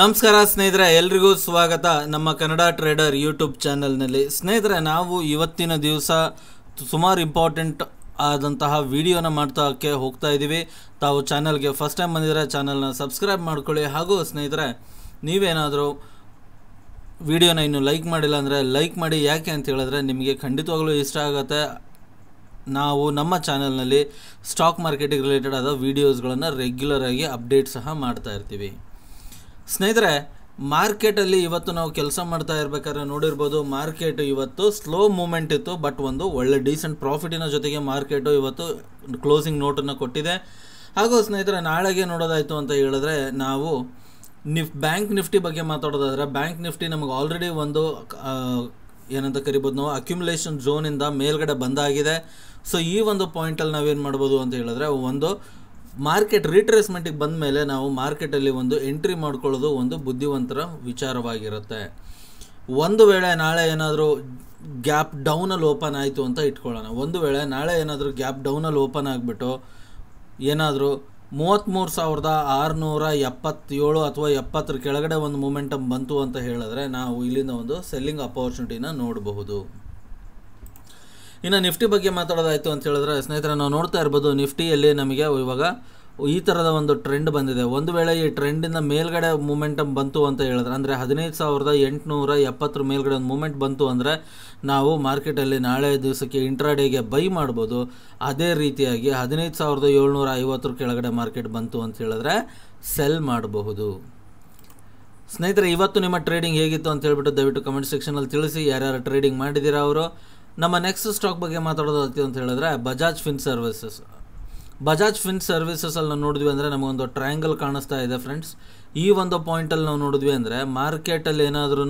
ನಮಸ್ಕಾರ ಸ್ನೇಹಿತರೆ ಎಲ್ರಿಗೂ ಸ್ವಾಗತ ನಮ್ಮ ಕನ್ನಡ ಟ್ರೇಡರ್ ಯೂಟ್ಯೂಬ್ ಚಾನಲ್ನಲ್ಲಿ ಸ್ನೇಹಿತರೆ ನಾವು ಇವತ್ತಿನ ದಿವಸ ಸುಮಾರು ಇಂಪಾರ್ಟೆಂಟ್ ಆದಂತಹ ವಿಡಿಯೋನ ಮಾಡ್ತಾಕ್ಕೆ ಹೋಗ್ತಾ ಇದ್ದೀವಿ ತಾವು ಚಾನಲ್ಗೆ ಫಸ್ಟ್ ಟೈಮ್ ಬಂದಿದ್ದರೆ ಚಾನಲ್ನ ಸಬ್ಸ್ಕ್ರೈಬ್ ಮಾಡ್ಕೊಳ್ಳಿ ಹಾಗೂ ಸ್ನೇಹಿತರೆ ನೀವೇನಾದರೂ ವಿಡಿಯೋನ ಇನ್ನೂ ಲೈಕ್ ಮಾಡಿಲ್ಲ ಅಂದರೆ ಲೈಕ್ ಮಾಡಿ ಯಾಕೆ ಅಂತ ಹೇಳಿದ್ರೆ ನಿಮಗೆ ಖಂಡಿತವಾಗ್ಲೂ ಇಷ್ಟ ಆಗುತ್ತೆ ನಾವು ನಮ್ಮ ಚಾನೆಲ್ನಲ್ಲಿ ಸ್ಟಾಕ್ ಮಾರ್ಕೆಟಿಗೆ ರಿಲೇಟೆಡ್ ಆದ ವೀಡಿಯೋಸ್ಗಳನ್ನು ರೆಗ್ಯುಲರಾಗಿ ಅಪ್ಡೇಟ್ ಸಹ ಮಾಡ್ತಾ ಇರ್ತೀವಿ ಸ್ನೇಹಿತರೆ ಮಾರ್ಕೆಟಲ್ಲಿ ಇವತ್ತು ನಾವು ಕೆಲಸ ಮಾಡ್ತಾ ಇರಬೇಕಾದ್ರೆ ನೋಡಿರ್ಬೋದು ಮಾರ್ಕೆಟ್ ಇವತ್ತು ಸ್ಲೋ ಮೂಮೆಂಟ್ ಇತ್ತು ಬಟ್ ಒಂದು ಒಳ್ಳೆ ಡೀಸೆಂಟ್ ಪ್ರಾಫಿಟಿನ ಜೊತೆಗೆ ಮಾರ್ಕೆಟು ಇವತ್ತು ಕ್ಲೋಸಿಂಗ್ ನೋಟನ್ನು ಕೊಟ್ಟಿದೆ ಹಾಗೂ ಸ್ನೇಹಿತರೆ ನಾಳೆಗೆ ನೋಡೋದಾಯಿತು ಅಂತ ಹೇಳಿದ್ರೆ ನಾವು ನಿಫ್ ಬ್ಯಾಂಕ್ ನಿಫ್ಟಿ ಬಗ್ಗೆ ಮಾತಾಡೋದಾದರೆ ಬ್ಯಾಂಕ್ ನಿಫ್ಟಿ ನಮಗೆ ಆಲ್ರೆಡಿ ಒಂದು ಏನಂತ ಕರಿಬೋದು ನಾವು ಅಕ್ಯುಮುಲೇಷನ್ ಝೋನಿಂದ ಮೇಲ್ಗಡೆ ಬಂದಾಗಿದೆ ಸೊ ಈ ಒಂದು ಪಾಯಿಂಟಲ್ಲಿ ನಾವೇನು ಮಾಡ್ಬೋದು ಅಂತ ಹೇಳಿದ್ರೆ ಒಂದು ಮಾರ್ಕೆಟ್ ರೀಟ್ರೇಸ್ಮೆಂಟಿಗೆ ಬಂದ ಮೇಲೆ ನಾವು ಮಾರ್ಕೆಟಲ್ಲಿ ಒಂದು ಎಂಟ್ರಿ ಮಾಡ್ಕೊಳ್ಳೋದು ಒಂದು ಬುದ್ಧಿವಂತರ ವಿಚಾರವಾಗಿರುತ್ತೆ ಒಂದು ವೇಳೆ ನಾಳೆ ಏನಾದರೂ ಗ್ಯಾಪ್ ಡೌನಲ್ಲಿ ಓಪನ್ ಆಯಿತು ಅಂತ ಇಟ್ಕೊಳ್ಳೋಣ ಒಂದು ವೇಳೆ ನಾಳೆ ಏನಾದರೂ ಗ್ಯಾಪ್ ಡೌನಲ್ಲಿ ಓಪನ್ ಆಗಿಬಿಟ್ಟು ಏನಾದರೂ ಮೂವತ್ತ್ಮೂರು ಸಾವಿರದ ಆರುನೂರ ಎಪ್ಪತ್ತೇಳು ಅಥವಾ ಎಪ್ಪತ್ತರ ಕೆಳಗಡೆ ಒಂದು ಮೂಮೆಂಟಮ್ ಬಂತು ಅಂತ ಹೇಳಿದ್ರೆ ನಾವು ಇಲ್ಲಿಂದ ಒಂದು ಸೆಲ್ಲಿಂಗ್ ಅಪೋರ್ಚುನಿಟಿನ ನೋಡಬಹುದು ಇನ್ನು ನಿಫ್ಟಿ ಬಗ್ಗೆ ಮಾತಾಡೋದಾಯಿತು ಅಂತ ಹೇಳಿದ್ರೆ ಸ್ನೇಹಿತರೆ ನಾವು ನೋಡ್ತಾ ಇರ್ಬೋದು ನಿಫ್ಟಿಯಲ್ಲಿ ನಮಗೆ ಇವಾಗ ಈ ಥರದ ಒಂದು ಟ್ರೆಂಡ್ ಬಂದಿದೆ ಒಂದು ವೇಳೆ ಈ ಟ್ರೆಂಡಿಂದ ಮೇಲ್ಗಡೆ ಮೂಮೆಂಟಮ್ ಬಂತು ಅಂತ ಹೇಳಿದ್ರೆ ಅಂದರೆ ಹದಿನೈದು ಸಾವಿರದ ಎಂಟುನೂರ ಎಪ್ಪತ್ತರ ಮೇಲ್ಗಡೆ ಒಂದು ಮೂಮೆಂಟ್ ಬಂತು ಅಂದರೆ ನಾವು ಮಾರ್ಕೆಟಲ್ಲಿ ನಾಳೆ ದಿವಸಕ್ಕೆ ಇಂಟ್ರಾಡೇಗೆ ಬೈ ಮಾಡ್ಬೋದು ಅದೇ ರೀತಿಯಾಗಿ ಹದಿನೈದು ಸಾವಿರದ ಏಳ್ನೂರ ಐವತ್ತರ ಕೆಳಗಡೆ ಮಾರ್ಕೆಟ್ ಬಂತು ಅಂತ ಹೇಳಿದ್ರೆ ಸೆಲ್ ಮಾಡಬಹುದು ಸ್ನೇಹಿತರೆ ಇವತ್ತು ನಿಮ್ಮ ಟ್ರೇಡಿಂಗ್ ಹೇಗಿತ್ತು ಅಂತ ಹೇಳ್ಬಿಟ್ಟು ದಯವಿಟ್ಟು ಕಮೆಂಟ್ ಸೆಕ್ಷನಲ್ಲಿ ತಿಳಿಸಿ ಯಾರ್ಯಾರು ಟ್ರೇಡಿಂಗ್ ಮಾಡಿದ್ದೀರಾ ಅವರು ನಮ್ಮ ನೆಕ್ಸ್ಟ್ ಸ್ಟಾಕ್ ಬಗ್ಗೆ ಮಾತಾಡೋದು ಅಂತ ಹೇಳಿದ್ರೆ Bajaj fin services Bajaj fin ಸರ್ವಿಸಸಲ್ಲಿ ನಾವು ನೋಡಿದ್ವಿ ಅಂದರೆ ನಮಗೊಂದು ಟ್ರಯಾಂಗಲ್ ಕಾಣಿಸ್ತಾ ಇದೆ ಫ್ರೆಂಡ್ಸ್ ಈ ಒಂದು ಪಾಯಿಂಟಲ್ಲಿ ನಾವು ನೋಡಿದ್ವಿ ಅಂದರೆ ಮಾರ್ಕೆಟಲ್ಲಿ ಏನಾದ್ರೂ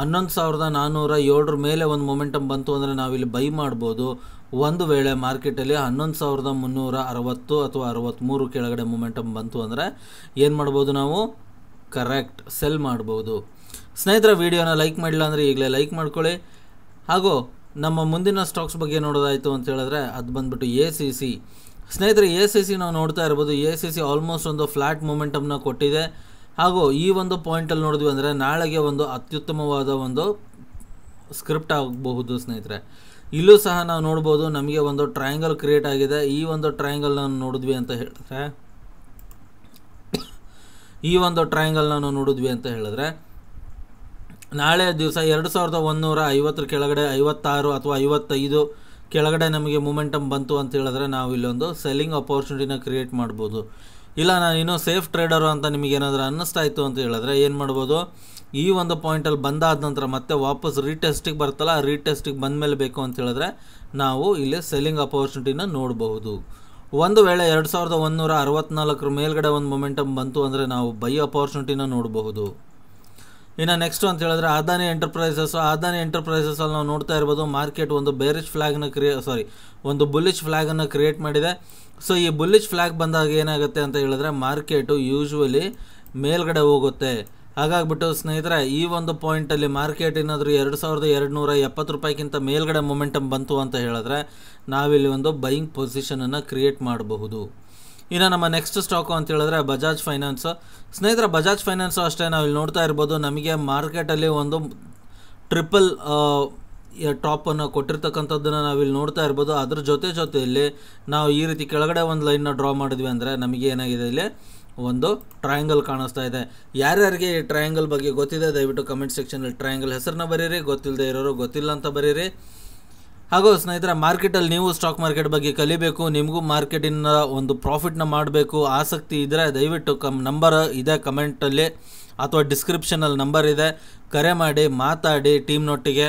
ಹನ್ನೊಂದು ಸಾವಿರದ ನಾನ್ನೂರ ಏಳರ ಮೇಲೆ ಒಂದು ಮೊಮೆಂಟಮ್ ಬಂತು ಅಂದರೆ ನಾವಿಲ್ಲಿ ಬೈ ಮಾಡ್ಬೋದು ಒಂದು ವೇಳೆ ಮಾರ್ಕೆಟಲ್ಲಿ ಹನ್ನೊಂದು ಸಾವಿರದ ಮುನ್ನೂರ ಅರವತ್ತು ಅಥವಾ ಅರವತ್ತ್ಮೂರು ಕೆಳಗಡೆ ಮೊಮೆಂಟಮ್ ಬಂತು ಅಂದರೆ ಏನು ಮಾಡ್ಬೋದು ನಾವು ಕರೆಕ್ಟ್ ಸೆಲ್ ಮಾಡ್ಬೋದು ಸ್ನೇಹಿತರ ವೀಡಿಯೋನ ಲೈಕ್ ಮಾಡಿಲ್ಲ ಅಂದರೆ ಈಗಲೇ ಲೈಕ್ ಮಾಡ್ಕೊಳ್ಳಿ ಹಾಗೂ ನಮ್ಮ ಮುಂದಿನ ಸ್ಟಾಕ್ಸ್ ಬಗ್ಗೆ ನೋಡೋದಾಯಿತು ಅಂತ ಹೇಳಿದ್ರೆ ಅದು ಬಂದ್ಬಿಟ್ಟು ಎ ಸಿ ಸಿ ಸ್ನೇಹಿತರೆ ಎ ಸಿ ಸಿ ನಾವು ನೋಡ್ತಾ ಇರ್ಬೋದು ಎ ಸಿ ಸಿ ಆಲ್ಮೋಸ್ಟ್ ಒಂದು ಫ್ಲ್ಯಾಟ್ ಮೂಮೆಂಟಮ್ನ ಕೊಟ್ಟಿದೆ ಹಾಗೂ ಈ ಒಂದು ಪಾಯಿಂಟಲ್ಲಿ ನೋಡಿದ್ವಿ ಅಂದರೆ ನಾಳೆಗೆ ಒಂದು ಅತ್ಯುತ್ತಮವಾದ ಒಂದು ಸ್ಕ್ರಿಪ್ಟ್ ಆಗಬಹುದು ಸ್ನೇಹಿತರೆ ಇಲ್ಲೂ ಸಹ ನಾವು ನೋಡ್ಬೋದು ನಮಗೆ ಒಂದು ಟ್ರಯಾಂಗಲ್ ಕ್ರಿಯೇಟ್ ಆಗಿದೆ ಈ ಒಂದು ಟ್ರಯಾಂಗಲ್ನ ನೋಡಿದ್ವಿ ಅಂತ ಹೇಳಿದ್ರೆ ಈ ಒಂದು ಟ್ರಯಾಂಗಲ್ ನಾವು ನೋಡಿದ್ವಿ ಅಂತ ಹೇಳಿದ್ರೆ ನಾಳೆ ದಿವಸ ಎರಡು ಸಾವಿರದ ಒಂದುನೂರ ಐವತ್ತರ ಕೆಳಗಡೆ ಐವತ್ತಾರು ಅಥವಾ ಐವತ್ತೈದು ಕೆಳಗಡೆ ನಮಗೆ ಮೂಮೆಂಟಮ್ ಬಂತು ಅಂತ ಹೇಳಿದ್ರೆ ನಾವು ಇಲ್ಲೊಂದು ಸೆಲ್ಲಿಂಗ್ ಅಪೋರ್ಚುನಿಟಿನ ಕ್ರಿಯೇಟ್ ಮಾಡ್ಬೋದು ಇಲ್ಲ ನಾನು ಇನ್ನೂ ಸೇಫ್ ಟ್ರೇಡರು ಅಂತ ನಿಮಗೇನಾದರೂ ಅನ್ನಿಸ್ತಾ ಇತ್ತು ಅಂತ ಹೇಳಿದ್ರೆ ಏನು ಮಾಡ್ಬೋದು ಈ ಒಂದು ಪಾಯಿಂಟಲ್ಲಿ ಬಂದಾದ ನಂತರ ಮತ್ತೆ ವಾಪಸ್ ರೀಟೆಸ್ಟಿಗೆ ಬರ್ತಲ್ಲ ಆ ರೀಟೆಸ್ಟಿಗೆ ಬಂದಮೇಲೆ ಬೇಕು ಅಂತ ಹೇಳಿದ್ರೆ ನಾವು ಇಲ್ಲಿ ಸೆಲ್ಲಿಂಗ್ ಅಪರ್ಚುನಿಟಿನ ನೋಡಬಹುದು ಒಂದು ವೇಳೆ ಎರಡು ಸಾವಿರದ ಒಂದುನೂರ ಅರವತ್ತ್ನಾಲ್ಕರ ಮೇಲ್ಗಡೆ ಒಂದು ಮೊಮೆಂಟಮ್ ಬಂತು ಅಂದರೆ ನಾವು ಬೈ ಅಪರ್ಚುನಿಟಿನ ನೋಡಬಹುದು ಇನ್ನು ನೆಕ್ಸ್ಟು ಅಂತ ಹೇಳಿದ್ರೆ ಅದಾನಿ ಎಂಟರ್ಪ್ರೈಸಸ್ಸು ಆದಾನಿ ಎಂಟರ್ಪ್ರೈಸಸಲ್ಲಿ ನಾವು ನೋಡ್ತಾ ಇರ್ಬೋದು ಮಾರ್ಕೆಟ್ ಒಂದು ಬೇರಿಶ್ ಫ್ಲ್ಯಾಗ್ನ ಕ್ರಿಯೇ ಸಾರಿ ಒಂದು ಬುಲ್ಲಿಶ್ ಫ್ಲ್ಯಾಗನ್ನು ಕ್ರಿಯೇಟ್ ಮಾಡಿದೆ ಸೊ ಈ ಬುಲ್ಲಿಶ್ ಫ್ಲ್ಯಾಗ್ ಬಂದಾಗ ಏನಾಗುತ್ತೆ ಅಂತ ಹೇಳಿದ್ರೆ ಮಾರ್ಕೆಟು ಯೂಶ್ವಲಿ ಮೇಲ್ಗಡೆ ಹೋಗುತ್ತೆ ಹಾಗಾಗ್ಬಿಟ್ಟು ಸ್ನೇಹಿತರೆ ಈ ಒಂದು ಪಾಯಿಂಟಲ್ಲಿ ಮಾರ್ಕೆಟ್ ಏನಾದರೂ ಎರಡು ಸಾವಿರದ ಎರಡು ನೂರ ಎಪ್ಪತ್ತು ರೂಪಾಯಿಗಿಂತ ಮೇಲ್ಗಡೆ ಮೊಮೆಂಟಮ್ ಬಂತು ಅಂತ ಹೇಳಿದ್ರೆ ನಾವಿಲ್ಲಿ ಒಂದು ಬೈಯಿಂಗ್ ಪೊಸಿಷನನ್ನು ಕ್ರಿಯೇಟ್ ಮಾಡಬಹುದು ಇನ್ನು ನಮ್ಮ ನೆಕ್ಸ್ಟ್ ಸ್ಟಾಕು ಅಂತ ಹೇಳಿದ್ರೆ ಬಜಾಜ್ ಫೈನಾನ್ಸ್ ಸ್ನೇಹಿತರ ಬಜಾಜ್ ಫೈನಾನ್ಸು ಅಷ್ಟೇ ನಾವು ಇಲ್ಲಿ ನೋಡ್ತಾ ಇರ್ಬೋದು ನಮಗೆ ಮಾರ್ಕೆಟಲ್ಲಿ ಒಂದು ಟ್ರಿಪಲ್ ಟಾಪನ್ನು ಕೊಟ್ಟಿರ್ತಕ್ಕಂಥದ್ದನ್ನು ನಾವಿಲ್ಲಿ ನೋಡ್ತಾ ಇರ್ಬೋದು ಅದ್ರ ಜೊತೆ ಜೊತೆಯಲ್ಲಿ ನಾವು ಈ ರೀತಿ ಕೆಳಗಡೆ ಒಂದು ಲೈನ್ನ ಡ್ರಾ ಮಾಡಿದ್ವಿ ಅಂದರೆ ನಮಗೆ ಏನಾಗಿದೆ ಇಲ್ಲಿ ಒಂದು ಟ್ರಯಾಂಗಲ್ ಕಾಣಿಸ್ತಾ ಇದೆ ಯಾರ್ಯಾರಿಗೆ ಈ ಟ್ರಯಾಂಗಲ್ ಬಗ್ಗೆ ಗೊತ್ತಿದೆ ದಯವಿಟ್ಟು ಕಮೆಂಟ್ ಸೆಕ್ಷನಲ್ಲಿ ಟ್ರಯಾಂಗಲ್ ಹೆಸರನ್ನ ಬರೀರಿ ಗೊತ್ತಿಲ್ಲದೆ ಇರೋರು ಗೊತ್ತಿಲ್ಲ ಅಂತ ಬರೀರಿ ಹಾಗೂ ಸ್ನೇಹಿತರ ಮಾರ್ಕೆಟಲ್ಲಿ ನೀವು ಸ್ಟಾಕ್ ಮಾರ್ಕೆಟ್ ಬಗ್ಗೆ ಕಲಿಬೇಕು ನಿಮಗೂ ಮಾರ್ಕೆಟಿನ ಒಂದು ಪ್ರಾಫಿಟ್ನ ಮಾಡಬೇಕು ಆಸಕ್ತಿ ಇದ್ದರೆ ದಯವಿಟ್ಟು ಕಮ್ ನಂಬರ್ ಇದೆ ಕಮೆಂಟಲ್ಲಿ ಅಥವಾ ಡಿಸ್ಕ್ರಿಪ್ಷನಲ್ಲಿ ನಂಬರ್ ಇದೆ ಕರೆ ಮಾಡಿ ಮಾತಾಡಿ ಟೀಮ್ನೊಟ್ಟಿಗೆ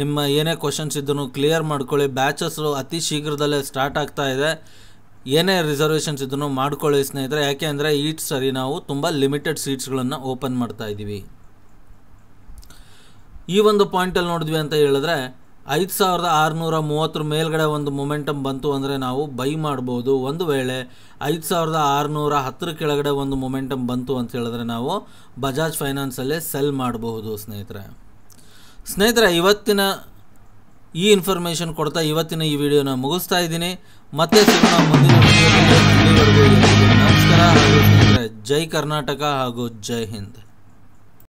ನಿಮ್ಮ ಏನೇ ಕ್ವಶನ್ಸ್ ಇದ್ದರೂ ಕ್ಲಿಯರ್ ಮಾಡ್ಕೊಳ್ಳಿ ಬ್ಯಾಚಸ್ಸು ಅತಿ ಶೀಘ್ರದಲ್ಲೇ ಸ್ಟಾರ್ಟ್ ಆಗ್ತಾ ಇದೆ ಏನೇ ರಿಸರ್ವೇಷನ್ಸ್ ಇದ್ದರೂ ಮಾಡ್ಕೊಳ್ಳಿ ಸ್ನೇಹಿತರೆ ಯಾಕೆ ಅಂದರೆ ಈ ಸರಿ ನಾವು ತುಂಬ ಲಿಮಿಟೆಡ್ ಸೀಟ್ಸ್ಗಳನ್ನು ಓಪನ್ ಮಾಡ್ತಾ ಇದ್ದೀವಿ ಈ ಒಂದು ಪಾಯಿಂಟಲ್ಲಿ ನೋಡಿದ್ವಿ ಅಂತ ಹೇಳಿದ್ರೆ ಐದು ಸಾವಿರದ ಆರುನೂರ ಮೂವತ್ತರ ಮೇಲ್ಗಡೆ ಒಂದು ಮೊಮೆಂಟಮ್ ಬಂತು ಅಂದರೆ ನಾವು ಬೈ ಮಾಡ್ಬೋದು ಒಂದು ವೇಳೆ ಐದು ಸಾವಿರದ ಆರುನೂರ ಹತ್ತರ ಕೆಳಗಡೆ ಒಂದು ಮೊಮೆಂಟಮ್ ಬಂತು ಅಂತ ಹೇಳಿದ್ರೆ ನಾವು ಬಜಾಜ್ ಫೈನಾನ್ಸಲ್ಲೇ ಸೆಲ್ ಮಾಡಬಹುದು ಸ್ನೇಹಿತರೆ ಸ್ನೇಹಿತರೆ ಇವತ್ತಿನ ಈ ಇನ್ಫಾರ್ಮೇಷನ್ ಕೊಡ್ತಾ ಇವತ್ತಿನ ಈ ವಿಡಿಯೋನ ಮುಗಿಸ್ತಾ ಇದ್ದೀನಿ ಮತ್ತೆ ಮುಂದಿನ ನಮಸ್ಕಾರ ಜೈ ಕರ್ನಾಟಕ ಹಾಗೂ ಜೈ ಹಿಂದ್